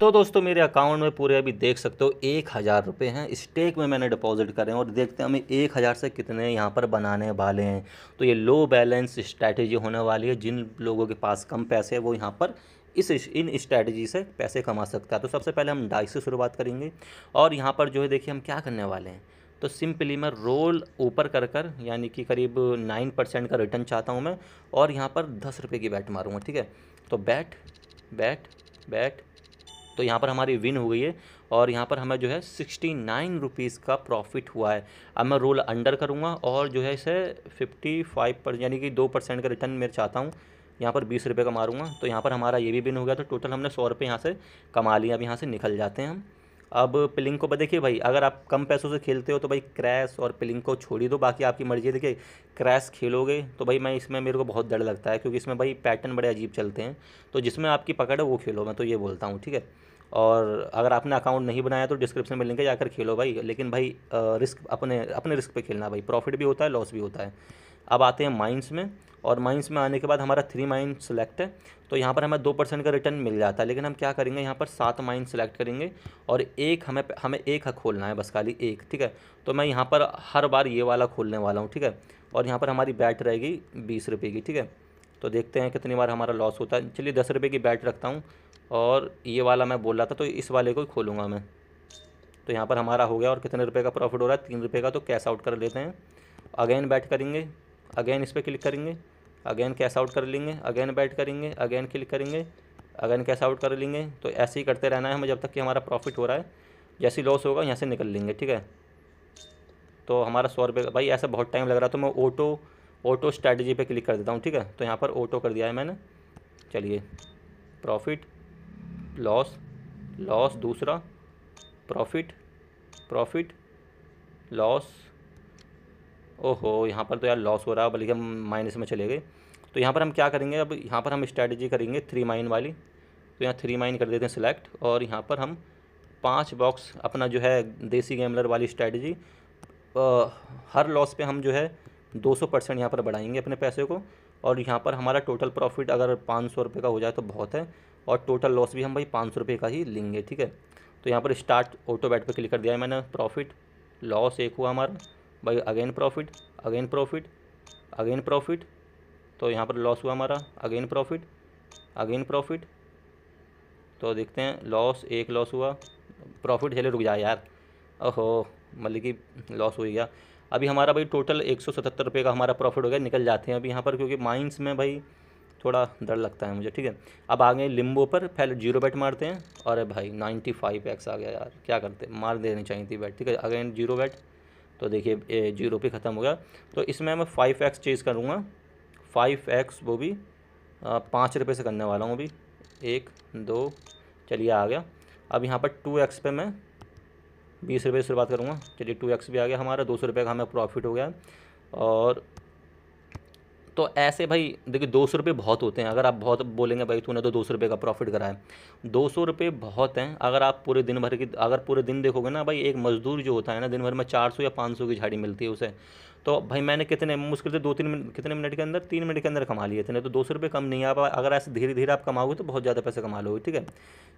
तो दोस्तों मेरे अकाउंट में पूरे अभी देख सकते हो एक हज़ार रुपये हैं स्टेक में मैंने डिपॉजिट करें और देखते हैं हमें एक हज़ार से कितने यहाँ पर बनाने वाले हैं तो ये लो बैलेंस स्ट्रैटेजी होने वाली है जिन लोगों के पास कम पैसे हैं वो यहाँ पर इस इन स्ट्रैटेजी से पैसे कमा सकता है तो सबसे पहले हम डाइस से शुरुआत करेंगे और यहाँ पर जो है देखिए हम क्या करने वाले हैं तो सिंपली मैं रोल ऊपर कर कर यानी कि करीब नाइन परसेंट का रिटर्न चाहता हूँ मैं और यहाँ पर दस रुपये की बैट मारूँगा ठीक है तो बैट बैट बैट तो यहाँ पर हमारी विन हो गई है और यहाँ पर हमें जो है सिक्सटी नाइन रुपीज़ का प्रॉफिट हुआ है अब मैं रोल अंडर करूँगा और जो है इसे फिफ्टी फाइव पर यानी कि दो परसेंट का रिटर्न मैं चाहता हूँ यहाँ पर बीस रुपये का मारूंगा तो यहाँ पर हमारा ये भी बिन हो गया तो टोटल हमने सौ रुपये यहाँ से कमा लिया अब यहाँ से निकल जाते हैं हम अब पिलिंग को देखिए भाई अगर आप कम पैसों से खेलते हो तो भाई क्रैश और पिलिंग को छोड़ ही दो बाकी आपकी मर्जी है देखिए क्रैश खेलोगे तो भाई मैं इसमें मेरे को बहुत डर लगता है क्योंकि इसमें भाई पैटर्न बड़े अजीब चलते हैं तो जिसमें आपकी पकड़ है वो खेलो मैं तो ये बोलता हूँ ठीक है और अगर आपने अकाउंट नहीं बनाया तो डिस्क्रिप्शन में लिंक है जाकर खेलो भाई लेकिन भाई रिस्क अपने अपने रिस्क पे खेलना भाई प्रॉफिट भी होता है लॉस भी होता है अब आते हैं माइंस में और माइंस में आने के बाद हमारा थ्री माइंस सेलेक्ट है तो यहाँ पर हमें दो परसेंट का रिटर्न मिल जाता है लेकिन हम क्या करेंगे यहाँ पर सात माइन सेलेक्ट करेंगे और एक हमें हमें एक खोलना है बस खाली एक ठीक है तो मैं यहाँ पर हर बार ये वाला खोलने वाला हूँ ठीक है और यहाँ पर हमारी बैट रहेगी बीस रुपये की ठीक है तो देखते हैं कितनी बार हमारा लॉस होता है चलिए दस रुपये की बैट रखता हूँ और ये वाला मैं बोल रहा था तो इस वाले को खोलूँगा मैं तो यहाँ पर हमारा हो गया और कितने रुपये का प्रॉफिट हो रहा है तीन रुपये का तो कैश आउट कर लेते हैं अगेन बैट करेंगे अगेन इस पर क्लिक करेंगे अगेन कैश आउट कर लेंगे अगेन बैट करेंगे अगेन क्लिक करेंगे अगेन कैश आउट कर लेंगे तो ऐसे ही करते रहना है हमें जब तक कि हमारा प्रॉफिट हो रहा है जैसे लॉस होगा यहाँ से निकल लेंगे ठीक है तो हमारा सौ रुपये भाई ऐसा बहुत टाइम लग रहा है तो मैं ऑटो ऑटो स्ट्रैटेजी पर क्लिक कर देता हूँ ठीक है तो यहाँ पर ऑटो कर दिया है मैंने चलिए प्रॉफिट लॉस लॉस दूसरा प्रॉफिट प्रॉफिट लॉस ओहो यहाँ पर तो यार लॉस हो रहा है बल्कि हम माइनस में चले गए तो यहाँ पर हम क्या करेंगे अब यहाँ पर हम स्ट्रैटेजी करेंगे थ्री माइन वाली तो यहाँ थ्री माइन कर देते हैं सिलेक्ट और यहाँ पर हम पाँच बॉक्स अपना जो है देसी गैमलर वाली स्ट्रैटेजी हर लॉस पे हम जो है दो सौ परसेंट यहाँ पर बढ़ाएंगे अपने पैसे को और यहाँ पर हमारा टोटल प्रॉफिट अगर पाँच सौ रुपये का हो जाए तो बहुत है और टोटल लॉस भी हम भाई पाँच सौ रुपये का ही लेंगे ठीक है तो यहाँ पर स्टार्ट ऑटो बैट पर क्लिक कर दिया है मैंने प्रॉफिट लॉस एक हुआ हमारा भाई again profit again profit again profit तो यहाँ पर लॉस हुआ हमारा अगेन प्रॉफिट अगेन प्रॉफिट तो देखते हैं लॉस एक लॉस हुआ प्रॉफिट चले रुक जाए यार ओहो मतलब कि लॉस हो गया अभी हमारा भाई टोटल एक सौ सतहत्तर रुपये का हमारा प्रॉफिट हो गया निकल जाते हैं अभी यहाँ पर क्योंकि माइंस में भाई थोड़ा डर लगता है मुझे ठीक है अब आ गए लिम्बो पर पहले जीरो बैट मारते हैं और भाई नाइन्टी फाइव एक्स आ गया यार क्या करते मार देनी चाहिए थी बैट ठीक है अगेन जीरो बैट तो देखिए जीरो पे ख़त्म हो गया तो इसमें मैं फाइव एक्स चेज़ करूँगा फाइव एक्स वो भी पाँच रुपये से करने वाला हूँ अभी एक दो चलिए आ गया अब यहाँ पर टू एक्स पे मैं बीस रुपये से शुरुआत करूँगा चलिए टू एक्स भी आ गया हमारा दो सौ रुपये का हमें प्रॉफिट हो गया और तो ऐसे भाई देखिए दो सौ रुपये बहुत होते हैं अगर आप बहुत बोलेंगे भाई तूने तो दो सौ रुपये का प्रॉफिट कराया दो सौ रुपये बहुत हैं अगर आप पूरे दिन भर की अगर पूरे दिन देखोगे ना भाई एक मज़दूर जो होता है ना दिन भर में चार सौ या पाँच सौ की झाड़ी मिलती है उसे तो भाई मैंने कितने मुश्किल से दो तीन मिनट कितने मिनट के अंदर तीन मिनट के अंदर कमा लिए थे तो दो सौ रुपये कम नहीं है आप अगर ऐसे धीरे धीरे आप कमाओगे तो बहुत ज़्यादा पैसे कमा लोगे ठीक है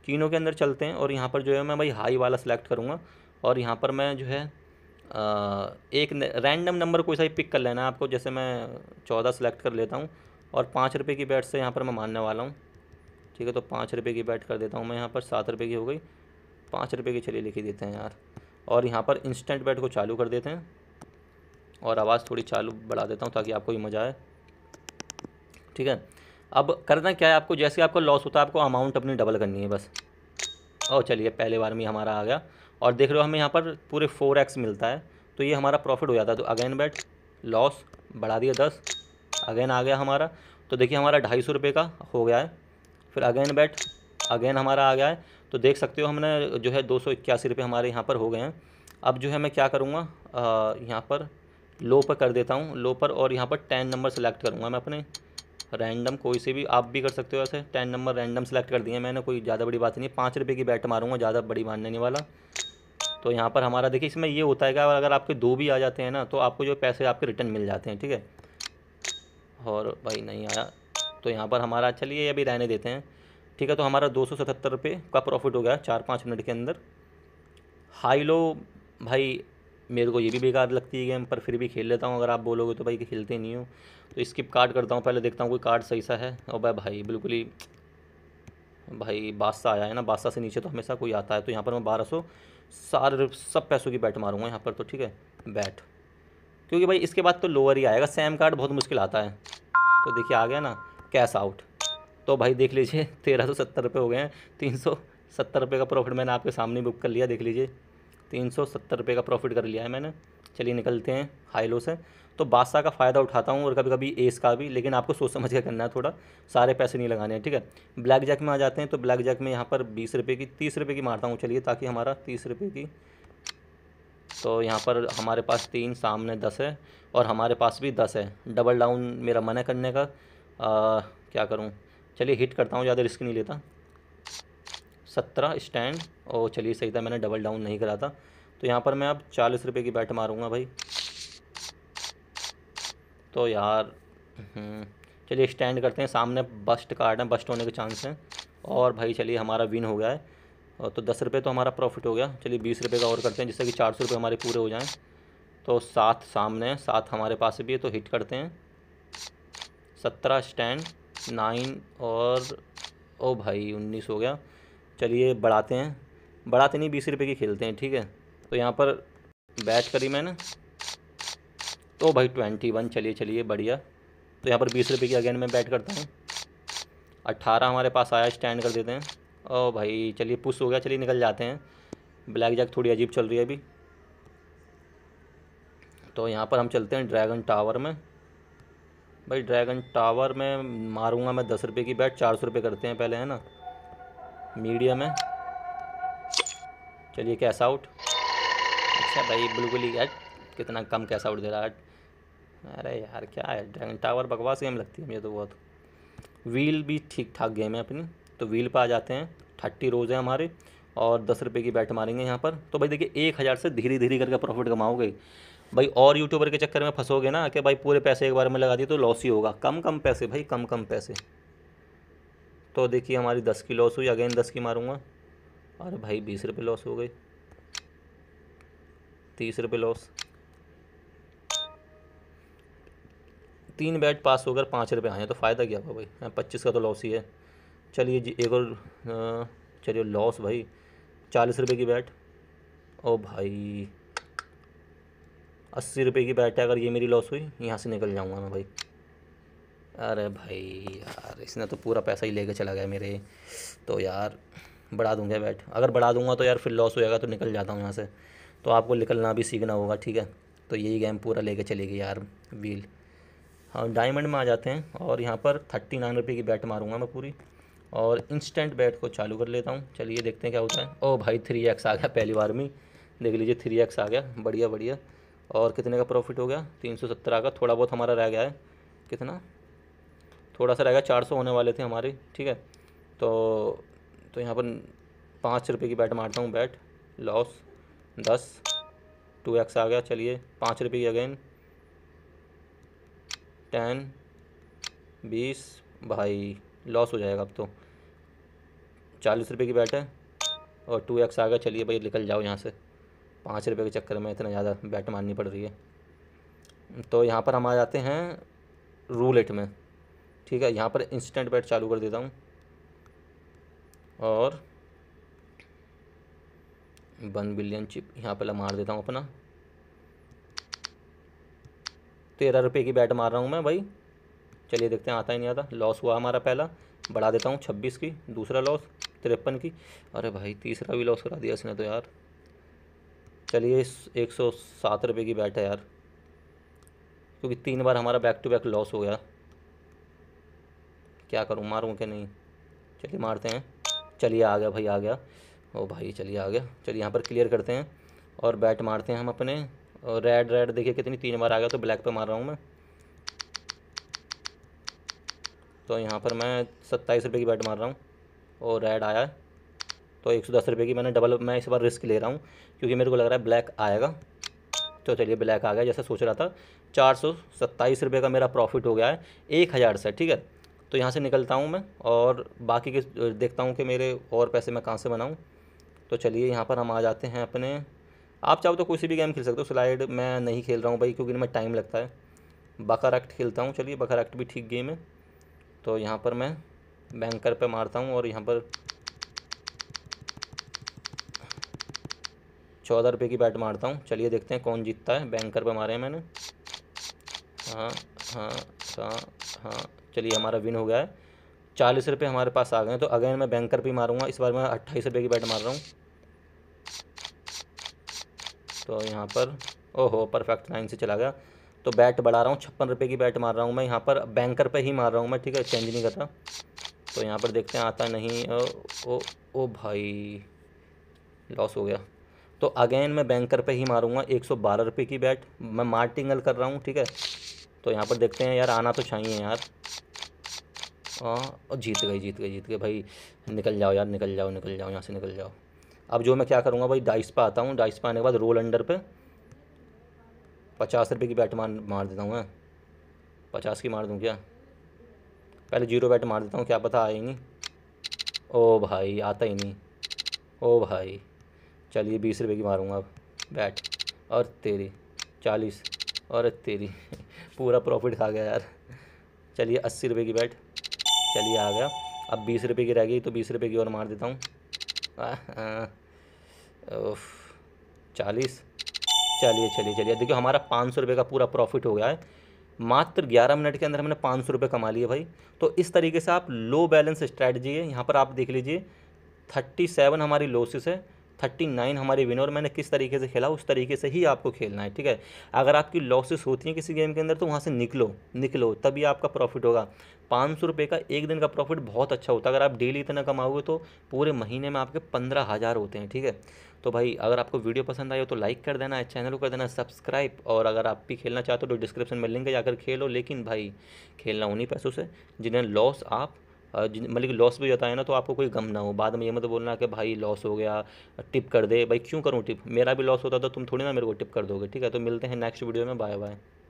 चीनों के अंदर चलते हैं और यहाँ पर जो है मैं भाई हाई वाला सेलेक्ट करूँगा और यहाँ पर मैं जो है एक रैंडम नंबर कोई सा ही पिक कर लेना आपको जैसे मैं चौदह सेलेक्ट कर लेता हूँ और पाँच रुपये की बैट से यहाँ पर मैं मानने वाला हूँ ठीक है तो पाँच रुपये की बैट कर देता हूँ मैं यहाँ पर सात रुपये की हो गई पाँच रुपये की चलिए लिख ही देते हैं यार और यहाँ पर इंस्टेंट बैट को चालू कर देते हैं और आवाज़ थोड़ी चालू बढ़ा देता हूँ ताकि आपको भी मज़ा आए ठीक है अब करना क्या है आपको जैसे आपका लॉस होता है आपको अमाउंट अपनी डबल करनी है बस और चलिए पहले बार में हमारा आ गया और देख रहे हो हमें यहाँ पर पूरे फोर एक्स मिलता है तो ये हमारा प्रॉफिट हो जाता है तो अगेन बैट लॉस बढ़ा दिया दस अगेन आ गया हमारा तो देखिए हमारा ढाई सौ रुपये का हो गया है फिर अगेन बैट अगेन हमारा आ गया है तो देख सकते हो हमने जो है दो सौ इक्यासी रुपये हमारे यहाँ पर हो गए हैं अब जो है मैं क्या करूँगा यहाँ पर लो पर कर देता हूँ लो पर और यहाँ पर टेन नंबर सेलेक्ट करूँगा मैं अपने रैंडम कोई से भी आप भी कर सकते हो ऐसे टेन नंबर रैंडम सेलेक्ट कर दिए मैंने कोई ज़्यादा बड़ी बात नहीं है पाँच रुपये की बैट मारूंगा ज़्यादा बड़ी मानने नहीं वाला तो यहाँ पर हमारा देखिए इसमें ये होता है कि अगर आपके दो भी आ जाते हैं ना तो आपको जो पैसे आपके रिटर्न मिल जाते हैं ठीक है और भाई नहीं आया तो यहाँ पर हमारा चलिए अभी रहने देते हैं ठीक है तो हमारा दो सौ सतहत्तर रुपये का प्रॉफिट हो गया चार पाँच मिनट के अंदर हाई लो भाई मेरे को ये भी बेकार लगती है गेम पर फिर भी खेल लेता हूँ अगर आप बोलोगे तो भाई कि खेलते नहीं हो तो स्किप कार्ड करता हूँ पहले देखता हूँ कोई कार्ड सही सा है और भाई भाई बिल्कुल ही भाई बादशाह आया है ना बादशाह से नीचे तो हमेशा कोई आता है तो यहाँ पर मैं बारह सौ सारे सब पैसों की बैट मारूंगा यहाँ पर तो ठीक है बैट क्योंकि भाई इसके बाद तो लोअर ही आएगा सैम कार्ड बहुत मुश्किल आता है तो देखिए आ गया ना कैश आउट तो भाई देख लीजिए तेरह सौ सत्तर रुपये हो गए हैं तीन सौ सत्तर रुपये का प्रॉफिट मैंने आपके सामने बुक कर लिया देख लीजिए तीन सौ सत्तर रुपये का प्रॉफिट कर लिया है मैंने चलिए निकलते हैं हाई लो से तो बादशाह का फ़ायदा उठाता हूँ और कभी कभी एस का भी लेकिन आपको सोच समझ के करना है थोड़ा सारे पैसे नहीं लगाने हैं ठीक है ब्लैक जैक में आ जाते हैं तो ब्लैक जैक में यहाँ पर बीस रुपये की तीस रुपये की मारता हूँ चलिए ताकि हमारा तीस रुपये की तो यहाँ पर हमारे पास तीन सामने दस है और हमारे पास भी दस है डबल डाउन मेरा मन है करने का आ, क्या करूँ चलिए हिट करता हूँ ज़्यादा रिस्क नहीं लेता सत्रह स्टैंड और चलिए सही था मैंने डबल डाउन नहीं करा था तो यहाँ पर मैं अब चालीस रुपये की बैट मारूँगा भाई तो यार हम्म, चलिए स्टैंड करते हैं सामने बस्ट कार्ड है बस्ट होने के चांस हैं और भाई चलिए हमारा विन हो गया है और तो दस रुपये तो हमारा प्रॉफिट हो गया चलिए बीस रुपये का और करते हैं जिससे कि चार सौ रुपये हमारे पूरे हो जाएँ तो सात सामने हैं सात हमारे पास भी है तो हिट करते हैं सत्रह स्टैंड नाइन और ओ भाई उन्नीस हो गया चलिए बढ़ाते हैं बढ़ाते नहीं बीस रुपये की खेलते हैं ठीक है तो यहाँ पर बैट करी मैंने तो भाई ट्वेंटी वन चलिए चलिए बढ़िया तो यहाँ पर बीस रुपये की अगेन मैं बैट करता हूँ अट्ठारह हमारे पास आया स्टैंड कर देते हैं ओ भाई चलिए पुश हो गया चलिए निकल जाते हैं ब्लैक जैक थोड़ी अजीब चल रही है अभी तो यहाँ पर हम चलते हैं ड्रैगन टावर में भाई ड्रैगन टावर में मारूंगा मैं दस रुपये की बैट चार सौ रुपये करते हैं पहले है ना मीडियम है चलिए कैश आउट अच्छा भाई बिल्कुल ही यार कितना कम कैश आउट दे रहा है अरे यार क्या है ड्रैगन टावर बकवास गेम लगती है मुझे तो बहुत व्हील भी ठीक ठाक गेम है अपनी तो व्हील पर आ जाते हैं थर्टी रोज़ हैं हमारे और दस रुपये की बैट मारेंगे यहाँ पर तो भाई देखिए एक हज़ार से धीरे धीरे करके प्रॉफिट कमाओगे भाई और यूट्यूबर के चक्कर में फंसोगे ना कि भाई पूरे पैसे एक बार में लगा दिए तो लॉस ही होगा कम कम पैसे भाई कम कम पैसे तो देखिए हमारी दस की लॉस हुई अगेन दस की मारूंगा अरे भाई बीस रुपये लॉस हो गई तीस रुपये लॉस तीन बैट पास होकर पाँच रुपये आए तो फ़ायदा क्या हुआ भाई हाँ, पच्चीस का तो लॉस ही है चलिए जी एक और चलिए लॉस भाई चालीस रुपये की बैट ओ भाई अस्सी रुपये की बैट है अगर ये मेरी लॉस हुई यहाँ से निकल जाऊँगा मैं भाई अरे भाई यार इसने तो पूरा पैसा ही लेके चला गया मेरे तो यार बढ़ा दूंगा बैट अगर बढ़ा दूंगा तो यार फिर लॉस हो जाएगा तो निकल जाता हूँ यहाँ से तो आपको निकलना भी सीखना होगा ठीक है तो यही गेम पूरा लेके चलेगी यार व्हील हाँ डायमंड में आ जाते हैं और यहाँ पर थर्टी नाइन रुपये की बैट मारूंगा मैं पूरी और इंस्टेंट बैट को चालू कर लेता हूँ चलिए देखते हैं क्या होता है ओ भाई थ्री एक्स आ गया पहली बार में देख लीजिए थ्री एक्स आ गया बढ़िया बढ़िया और कितने का प्रॉफिट हो गया तीन सौ सत्तर आ गया थोड़ा बहुत हमारा रह गया है कितना थोड़ा सा रहेगा चार सौ होने वाले थे हमारे ठीक है तो तो यहाँ पर पाँच रुपये की बैट मारता हूँ बैट लॉस दस टू एक्स आ गया चलिए पाँच रुपये की अगेन टेन बीस भाई लॉस हो जाएगा अब तो चालीस रुपये की बैट है और टू एक्स आ गया चलिए भाई निकल जाओ यहाँ से पाँच रुपये के चक्कर में इतना ज़्यादा बैट मारनी पड़ रही है तो यहाँ पर हम आ जाते हैं रूल एट में ठीक है यहाँ पर इंस्टेंट बैट चालू कर देता हूँ और वन बिलियन चिप यहाँ पर मार देता हूँ अपना तेरह रुपये की बैट मार रहा हूँ मैं भाई चलिए देखते हैं आता ही नहीं आता लॉस हुआ हमारा पहला बढ़ा देता हूँ छब्बीस की दूसरा लॉस तिरपन की अरे भाई तीसरा भी लॉस करा दिया इसने तो यार चलिए एक सौ सात रुपये की बैट है यार क्योंकि तीन बार हमारा बैक टू बैक लॉस हो गया क्या करूँ मारूँ कि नहीं चलिए मारते हैं चलिए आ गया भाई आ गया ओ भाई चलिए आ गया चलिए यहाँ पर क्लियर करते हैं और बैट मारते हैं हम अपने और रेड रेड देखिए कितनी तीन बार आ गया तो ब्लैक पे मार रहा हूँ मैं तो यहाँ पर मैं सत्ताईस रुपये की बैट मार रहा हूँ और रेड आया तो एक सौ दस रुपये की मैंने डबल मैं इस बार रिस्क ले रहा हूँ क्योंकि मेरे को लग रहा है ब्लैक आएगा तो चलिए ब्लैक आ गया जैसा सोच रहा था चार सौ सत्ताईस रुपये का मेरा प्रॉफिट हो गया है एक हज़ार से ठीक है तो यहाँ से निकलता हूँ मैं और बाकी के देखता हूँ कि मेरे और पैसे मैं कहाँ से बनाऊँ तो चलिए यहाँ पर हम आ जाते हैं अपने आप चाहो तो कोई भी गेम खेल सकते हो स्लाइड मैं नहीं खेल रहा हूँ भाई क्योंकि इनमें टाइम लगता है बकर एक्ट खेलता हूँ चलिए बकर एक्ट भी ठीक गेम है तो यहाँ पर मैं बैंकर पे मारता हूँ और यहाँ पर चौदह रुपये की बैट मारता हूँ चलिए देखते हैं कौन जीतता है बैंकर पे मारे हैं मैंने हाँ हाँ हाँ हाँ चलिए हमारा विन हो गया है चालीस रुपये हमारे पास आ गए तो अगेन मैं बैंकर भी मारूंगा इस बार मैं अट्ठाईस रुपये की बैट मार रहा हूँ तो यहाँ पर ओहो परफेक्ट नाइन से चला गया तो बैट बढ़ा रहा हूँ छप्पन रुपये की बैट मार रहा हूँ मैं यहाँ पर बैंकर पे ही मार रहा हूँ मैं ठीक है चेंज नहीं करता तो यहाँ पर देखते हैं आता नहीं ओ ओ, ओ भाई लॉस हो गया तो अगेन मैं बैंकर पे ही मारूँगा एक सौ बारह रुपये की बैट मैं मार्टिंगल कर रहा हूँ ठीक है तो यहाँ पर देखते हैं यार आना तो चाहिए यार हाँ और जीत गए जीत गए जीत गए भाई निकल जाओ यार निकल जाओ निकल जाओ यहाँ से निकल जाओ अब जो मैं क्या करूँगा भाई डाइस पे आता हूँ डाइस पे आने के बाद रोल अंडर पे पचास रुपये की बैट मार मार देता हूँ मैं पचास की मार दूँ क्या पहले जीरो बैट मार देता हूँ क्या पता आया ही नहीं ओ भाई आता ही नहीं ओ भाई चलिए बीस रुपये की मारूँगा अब बैट और तेरी चालीस और तेरी पूरा प्रॉफिट खा गया यार चलिए अस्सी रुपये की बैट चलिए आ गया अब बीस रुपये की रह गई तो बीस रुपये की और मार देता हूँ चालीस चलिए चलिए चलिए देखिए हमारा पाँच सौ रुपये का पूरा प्रॉफिट हो गया है मात्र 11 मिनट के अंदर हमने पाँच सौ रुपये कमा लिए भाई तो इस तरीके से आप लो बैलेंस स्ट्रैटी है यहाँ पर आप देख लीजिए थर्टी सेवन हमारी लॉसेस है थर्टी नाइन हमारे विनर मैंने किस तरीके से खेला उस तरीके से ही आपको खेलना है ठीक है अगर आपकी लॉसेस होती हैं किसी गेम के अंदर तो वहाँ से निकलो निकलो तभी आपका प्रॉफिट होगा पाँच सौ रुपये का एक दिन का प्रॉफिट बहुत अच्छा होता है अगर आप डेली इतना कमाओगे तो पूरे महीने में आपके पंद्रह हज़ार होते हैं ठीक है तो भाई अगर आपको वीडियो पसंद आए हो तो लाइक कर देना चैनल को कर देना सब्सक्राइब और अगर आप भी खेलना चाहते हो तो डिस्क्रिप्शन में लिंक जाकर खेलो लेकिन भाई खेलना उन्हीं पैसों से जिन्हें लॉस आप मतलब कि लॉस भी होता है ना तो आपको कोई गम ना हो बाद में ये मत बोलना कि भाई लॉस हो गया टिप कर दे भाई क्यों करूँ टिप मेरा भी लॉस होता था तुम थोड़ी ना मेरे को टिप कर दोगे ठीक है तो मिलते हैं नेक्स्ट वीडियो में बाय बाय